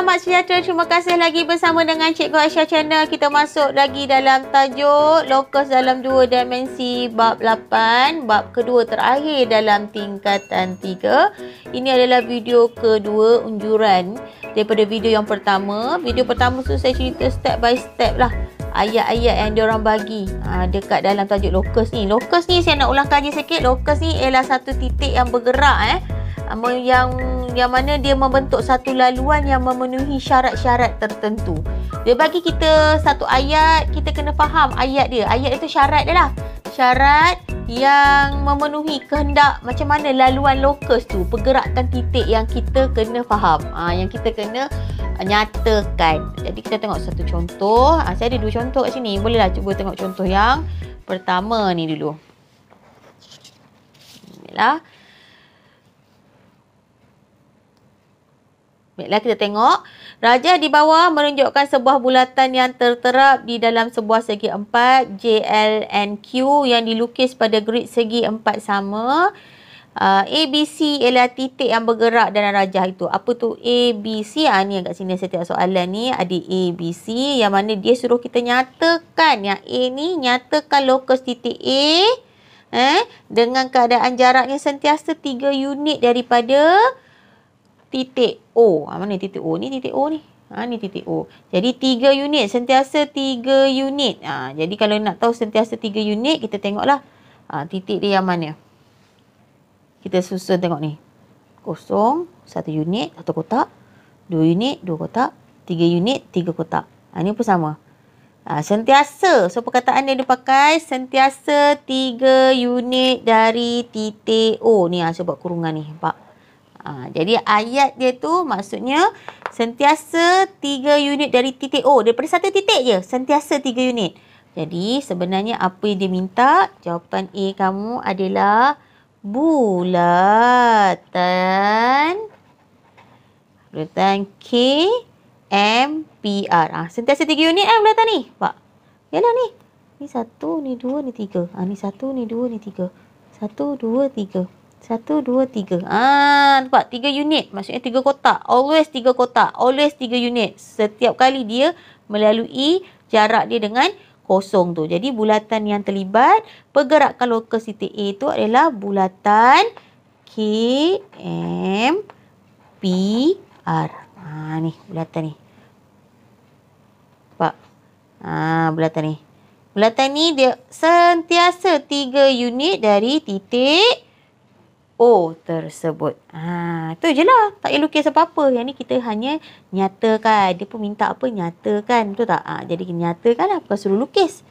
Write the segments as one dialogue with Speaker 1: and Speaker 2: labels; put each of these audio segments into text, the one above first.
Speaker 1: selamat sejahtera. Terima kasih lagi bersama dengan Cikgu Aisyah Channel. Kita masuk lagi dalam tajuk Lokus dalam dua dimensi bab 8, bab kedua terakhir dalam tingkatan 3. Ini adalah video kedua unjuran daripada video yang pertama. Video pertama tu saya cerita step by step lah ayat-ayat yang diorang bagi ha, dekat dalam tajuk Lokus ni. Lokus ni saya nak ulang kaji sikit. Lokus ni ialah satu titik yang bergerak eh. Yang yang mana dia membentuk satu laluan yang memenuhi syarat-syarat tertentu. Dia bagi kita satu ayat, kita kena faham ayat dia. Ayat itu syarat dia lah. Syarat yang memenuhi kehendak macam mana laluan lokus tu pergerakan titik yang kita kena faham ha, yang kita kena nyatakan jadi kita tengok satu contoh ha, saya ada dua contoh kat sini bolehlah cuba tengok contoh yang pertama ni dulu inilah Baiklah, kita tengok. Rajah di bawah menunjukkan sebuah bulatan yang terterap di dalam sebuah segi empat, JLNQ yang dilukis pada grid segi empat sama. Uh, ABC ialah titik yang bergerak dalam rajah itu. Apa tu ABC? Ha, ah, ni yang kat sini setiap soalan ni. Ada ABC yang mana dia suruh kita nyatakan. Yang A ni nyatakan lokus titik A. Eh, dengan keadaan jaraknya sentiasa 3 unit daripada titik. O. Ha, mana titik O? Ni titik O ni. Ha, ni titik O. Jadi, tiga unit. Sentiasa tiga unit. Ha, jadi, kalau nak tahu sentiasa tiga unit, kita tengoklah ha, titik dia yang mana. Kita susun tengok ni. Kosong, satu unit, satu kotak. Dua unit, dua kotak. Tiga unit, tiga kotak. Ha, ni pun sama. Ha, sentiasa. So, perkataan yang dia pakai, sentiasa tiga unit dari titik O. Ni, ha, saya kurungan ni. Nampak? Ha, jadi ayat dia tu maksudnya sentiasa tiga unit dari titik O. Daripada satu titik je. Sentiasa tiga unit. Jadi sebenarnya apa yang dia minta? Jawapan A kamu adalah bulatan bulatan K M P R. Ha, sentiasa tiga unit eh, bulatan ni? Pak. Yalah ni. Ni satu, ni dua, ni tiga. Ha, ni satu, ni dua, ni tiga. Satu, dua, tiga. Satu, dua, tiga. Ah, nampak? Tiga unit. Maksudnya tiga kotak. Always tiga kotak. Always tiga unit. Setiap kali dia melalui jarak dia dengan kosong tu. Jadi bulatan yang terlibat pergerakan lokus titik A tu adalah bulatan K M P R. Ha ni bulatan ni. Pak. Ha ah, bulatan ni. Bulatan ni dia sentiasa tiga unit dari titik O oh, tersebut. Ha, tu je lah. Tak payah lukis apa-apa. Yang ni kita hanya nyatakan. Dia pun minta apa? Nyatakan. Betul tak? Ha, jadi kita nyatakan lah. Bukan suruh lukis.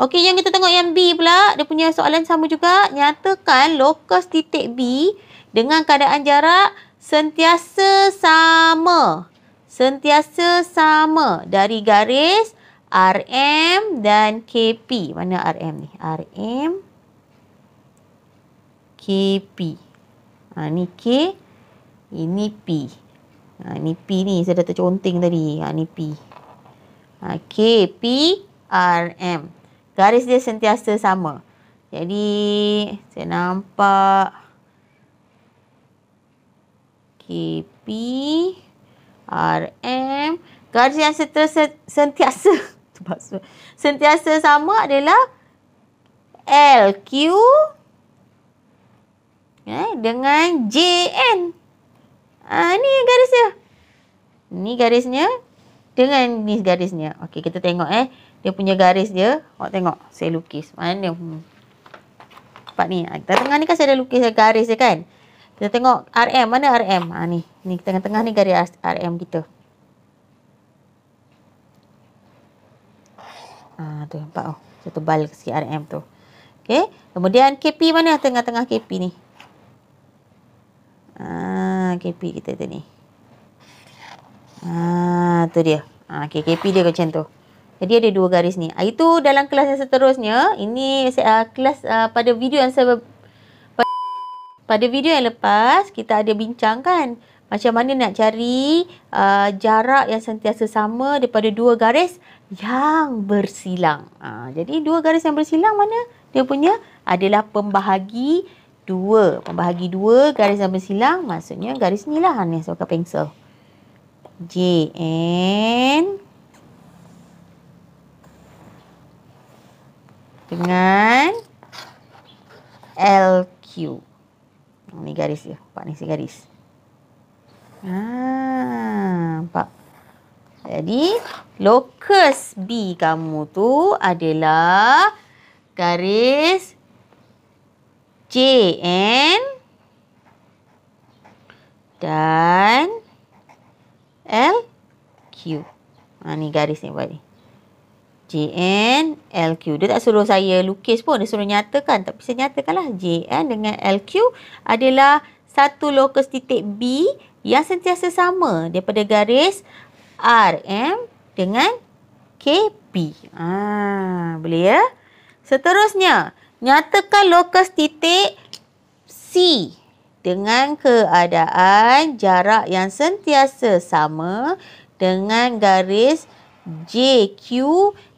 Speaker 1: Okey, yang kita tengok yang B pula. Dia punya soalan sama juga. Nyatakan lokus titik B dengan keadaan jarak sentiasa sama. Sentiasa sama dari garis RM dan KP. Mana RM ni? RM. KP. Ha, ni K, ini P. Ha, ni P ni, saya dah terconting tadi. Ha, ni P. Ha, K, P, R, M. Garis dia sentiasa sama. Jadi, saya nampak K P R M garis yang seterusnya sentiasa sentiasa sama adalah L LQ, eh, dengan JN. Ha, ah, ni garisnya. Ni garisnya dengan ni garisnya. Okey, kita tengok eh. Dia punya garis dia. Awak tengok. Saya lukis. Mana? Hmm. Nampak ni. Ha, tengah ni kan saya dah lukis garis dia kan. Kita tengok RM. Mana RM? Ha, ah, ni. Ni tengah-tengah ni garis RM kita. Ha, tu nampak. Oh. Saya tebal sikit RM tu. Okey. Kemudian KP mana tengah-tengah KP ni? Ah, KP kita tu ni. Ah, tu dia. Ha, ah, okay, KP dia macam tu. Jadi ada dua garis ni. Ah, itu dalam kelas yang seterusnya. Ini uh, kelas uh, pada video yang saya... Pada video yang lepas, kita ada bincang kan. Macam mana nak cari uh, jarak yang sentiasa sama daripada dua garis yang bersilang. Uh, jadi dua garis yang bersilang mana? Dia punya adalah pembahagi... 2. Membahagi 2 garis yang bersilang. Maksudnya garis ni lah yang sebabkan pensel. J N dengan L Q. Ini garis dia. pak ni si garis. Ah, nampak. Jadi, lokus B kamu tu adalah garis JN dan LQ, Q. Ha ni garis ni buat ni. J N Dia tak suruh saya lukis pun, dia suruh nyatakan. Tapi saya nyatakanlah J N dengan LQ adalah satu lokus titik B yang sentiasa sama daripada garis RM dengan KP. P. Ha, boleh ya? Seterusnya, Nyatakan lokus titik C dengan keadaan jarak yang sentiasa sama dengan garis JQ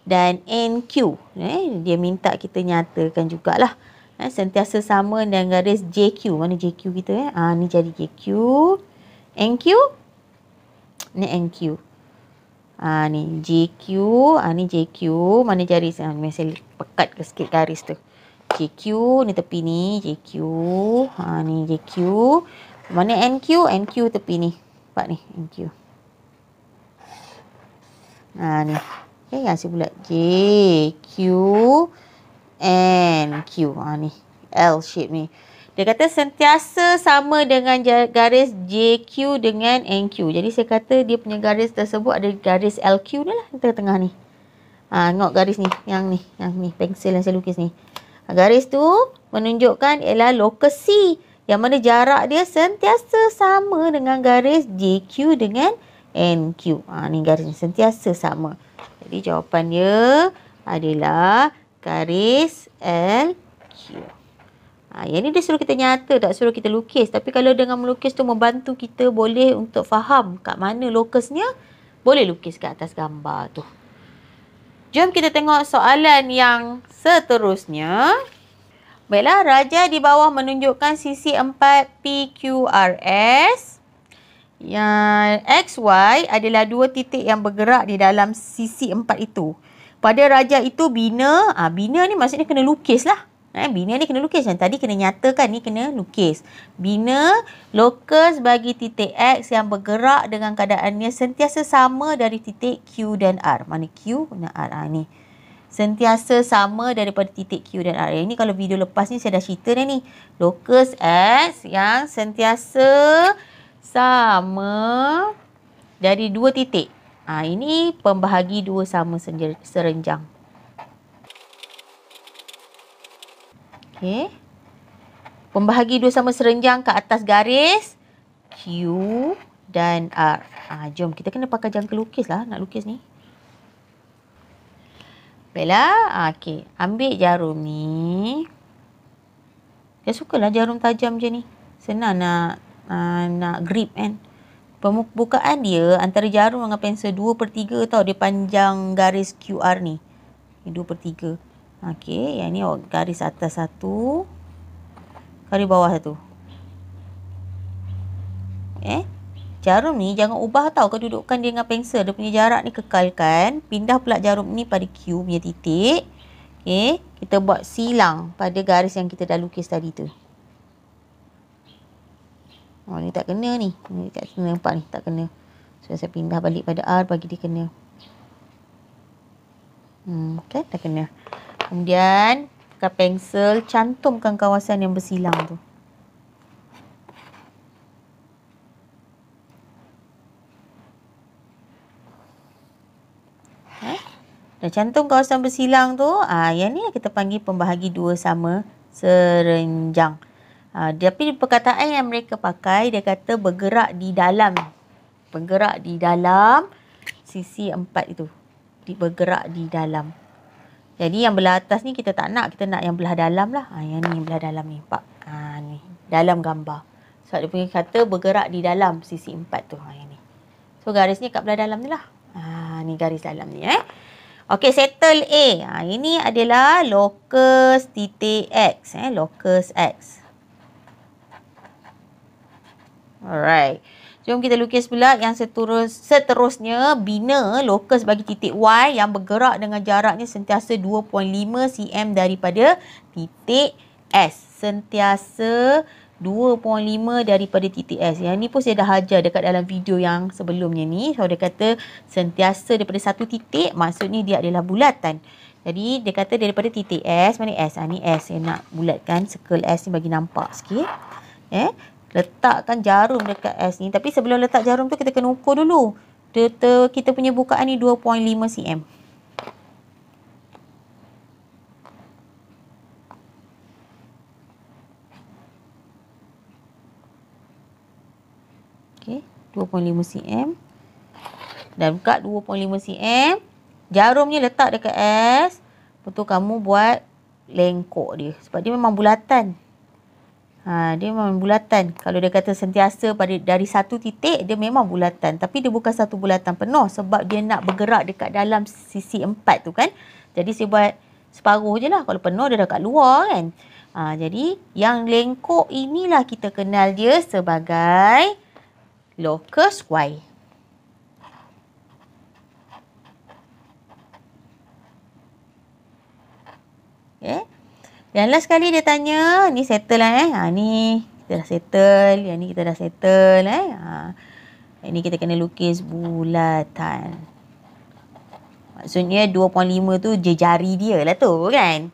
Speaker 1: dan NQ. Eh, dia minta kita nyatakan jugalah. Eh, sentiasa sama dengan garis JQ. Mana JQ kita? Eh? Ha, ni jadi JQ. NQ? Ni NQ. Ha, ah, ni JQ. Ha, ah, ni JQ. Mana jari? Ha, mesti pekat ke sikit garis tu. JQ ni tepi ni JQ ha ni JQ mana NQ NQ tepi ni nampak ni NQ ha ni okey eh, yang si bulat JQ NQ ha ni L shape ni dia kata sentiasa sama dengan garis JQ dengan NQ. Jadi saya kata dia punya garis tersebut ada garis LQ ni lah. tengah-tengah ni. Ha, tengok garis ni. Yang ni. Yang ni. Pensil yang saya lukis ni. Garis tu menunjukkan ialah lokasi yang mana jarak dia sentiasa sama dengan garis JQ dengan NQ. Ha, ni garisnya sentiasa sama. Jadi jawapannya adalah garis LQ. Ha, yang ni dia suruh kita nyata, tak suruh kita lukis. Tapi kalau dengan melukis tu membantu kita boleh untuk faham kat mana lokusnya, boleh lukis kat atas gambar tu. Jom kita tengok soalan yang seterusnya. Baiklah, raja di bawah menunjukkan sisi 4 PQRS. Yang XY adalah dua titik yang bergerak di dalam sisi empat itu. Pada raja itu bina, ah bina ni maksudnya kena lukis lah. Eh, bina ni kena lukis yang tadi kena nyatakan ni kena lukis. Bina lokus bagi titik X yang bergerak dengan keadaannya sentiasa sama dari titik Q dan R. Mana Q dan R ha, ni? Sentiasa sama daripada titik Q dan R. Ini kalau video lepas ni saya dah cerita dah ni. Lokus X yang sentiasa sama dari dua titik. Ha, ini pembahagi dua sama serenjang. Okey. Pembahagi dua sama serenjang ke atas garis. Q dan R. Ha, jom, kita kena pakai jangka lukis lah nak lukis ni. Baiklah. Ha, Okey. Ambil jarum ni. Saya sukalah jarum tajam je ni. Senang nak uh, nak grip kan. Pembukaan dia antara jarum dengan pensel 2 per 3 tau. Dia panjang garis QR ni. 2 per 3. Okey, yang ni garis atas satu. Garis bawah satu. Eh, jarum ni jangan ubah tau. Kedudukan dia dengan pensel. Dia punya jarak ni kekalkan. Pindah pula jarum ni pada Q punya titik. Okey, kita buat silang pada garis yang kita dah lukis tadi tu. Oh, ni tak kena ni. Ni tak kena nampak ni. Tak kena. So, saya pindah balik pada R bagi dia kena. Hmm, okay, tak kena. Kemudian pakai pensel cantumkan kawasan yang bersilang tu. Dah cantum kawasan bersilang tu, ah yang ni lah kita panggil pembahagi dua sama serenjang. Ah tapi perkataan yang mereka pakai dia kata bergerak di dalam. Bergerak di dalam sisi empat itu. Di bergerak di dalam. Jadi yang belah atas ni kita tak nak. Kita nak yang belah dalam lah. Ha, yang ni yang belah dalam ni. Pak. Ha, ni. Dalam gambar. Sebab dia punya kata bergerak di dalam sisi empat tu. Ha, yang ni. So garis ni kat belah dalam ni lah. Ha, ni garis dalam ni eh. Okay settle A. Ha, ini adalah locus titik X. Eh, locus X. Alright. Jom kita lukis pula yang seterus, seterusnya bina lokus bagi titik Y yang bergerak dengan jaraknya sentiasa 2.5 cm daripada titik S. Sentiasa 2.5 daripada titik S. Yang ni pun saya dah hajar dekat dalam video yang sebelumnya ni. So dia kata sentiasa daripada satu titik maksudnya dia adalah bulatan. Jadi dia kata daripada titik S mana S? Ha, ni S saya nak bulatkan circle S ni bagi nampak sikit. Eh? letakkan jarum dekat S ni. Tapi sebelum letak jarum tu kita kena ukur dulu. Data kita punya bukaan ni 2.5 cm. Okay. 2.5 cm. Dan kat 2.5 cm. Jarumnya letak dekat S. Lepas kamu buat lengkok dia. Sebab dia memang bulatan. Ha, dia memang bulatan. Kalau dia kata sentiasa pada dari satu titik, dia memang bulatan. Tapi dia bukan satu bulatan penuh sebab dia nak bergerak dekat dalam sisi empat tu kan. Jadi saya buat separuh je lah. Kalau penuh dia dah kat luar kan. Ha, jadi yang lengkok inilah kita kenal dia sebagai locus Y. Yang last kali dia tanya, ni settle lah eh. Ha, ni kita dah settle. Yang ni kita dah settle eh. Ha. Yang ni kita kena lukis bulatan. Maksudnya 2.5 tu jari dia lah tu kan.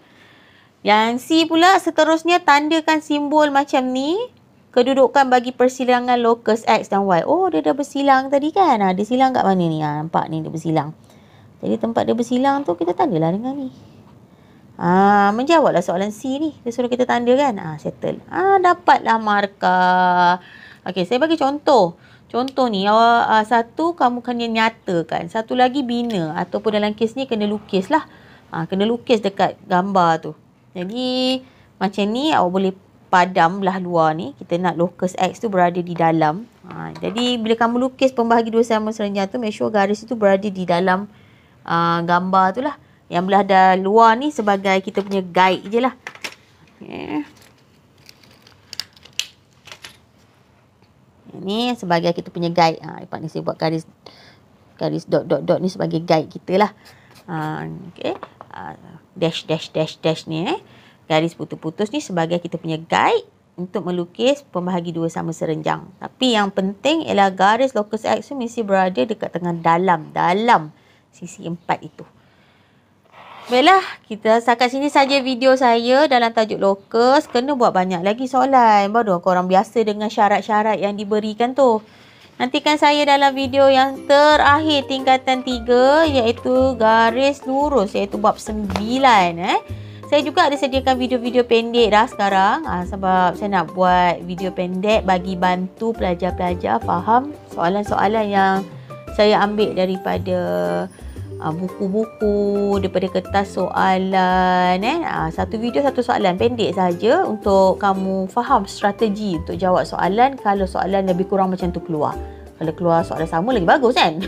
Speaker 1: Yang C pula seterusnya tandakan simbol macam ni. Kedudukan bagi persilangan lokus X dan Y. Oh dia dah bersilang tadi kan. Ha, dia silang kat mana ni? Ha, nampak ni dia bersilang. Jadi tempat dia bersilang tu kita tandalah dengan ni. Ah, menjawablah soalan C ni. Dia suruh kita tanda kan. Ah, settle. Ah, dapatlah markah. Okey, saya bagi contoh. Contoh ni, awak, uh, satu kamu kena nyatakan. Satu lagi bina. Ataupun dalam kes ni kena lukis lah. Ah, kena lukis dekat gambar tu. Jadi, macam ni awak boleh padam belah luar ni. Kita nak locus X tu berada di dalam. Ha, jadi bila kamu lukis pembahagi dua sama serenjang tu, make sure garis tu berada di dalam uh, gambar tu lah. Yang belah dah luar ni sebagai kita punya guide je lah. Okay. Eh. Ini sebagai kita punya guide. Ha, lepas ni saya buat garis garis dot dot dot ni sebagai guide kita lah. Ha, okay. Ha, dash dash dash dash ni eh. Garis putus-putus ni sebagai kita punya guide untuk melukis pembahagi dua sama serenjang. Tapi yang penting ialah garis locus X tu mesti berada dekat tengah dalam. Dalam sisi empat itu. Baiklah, kita setakat sini saja video saya dalam tajuk lokus. Kena buat banyak lagi soalan. Baru korang biasa dengan syarat-syarat yang diberikan tu. Nantikan saya dalam video yang terakhir tingkatan 3 iaitu garis lurus iaitu bab 9 eh. Saya juga ada sediakan video-video pendek dah sekarang ha, sebab saya nak buat video pendek bagi bantu pelajar-pelajar faham soalan-soalan yang saya ambil daripada Ah, buku-buku daripada kertas soalan eh ha, satu video satu soalan pendek saja untuk kamu faham strategi untuk jawab soalan kalau soalan lebih kurang macam tu keluar kalau keluar soalan sama lagi bagus kan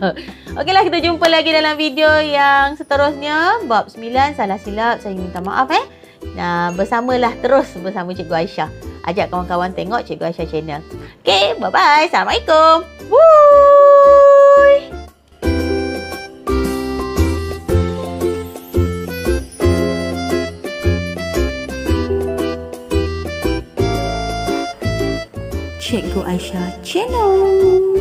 Speaker 1: okeylah kita jumpa lagi dalam video yang seterusnya bab 9 salah silap saya minta maaf eh nah bersamalah terus bersama cikgu Aisyah ajak kawan-kawan tengok cikgu Aisyah channel Okay, bye bye assalamualaikum Woo! Cikgu Aisyah Channel.